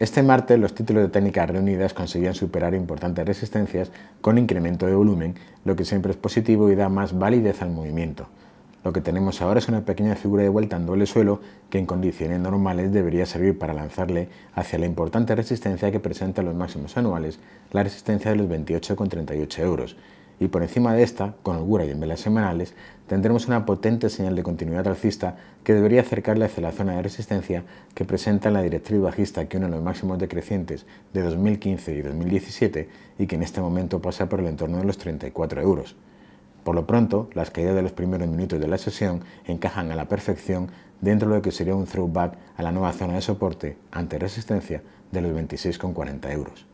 Este martes los títulos de técnicas reunidas conseguían superar importantes resistencias con incremento de volumen, lo que siempre es positivo y da más validez al movimiento. Lo que tenemos ahora es una pequeña figura de vuelta en doble suelo que en condiciones normales debería servir para lanzarle hacia la importante resistencia que presenta los máximos anuales, la resistencia de los 28,38 euros y por encima de esta, con holgura y en velas semanales, tendremos una potente señal de continuidad alcista que debería acercarle hacia la zona de resistencia que presenta la directriz bajista que une los máximos decrecientes de 2015 y 2017 y que en este momento pasa por el entorno de los 34 euros. Por lo pronto, las caídas de los primeros minutos de la sesión encajan a la perfección dentro de lo que sería un throwback a la nueva zona de soporte ante resistencia de los 26,40 euros.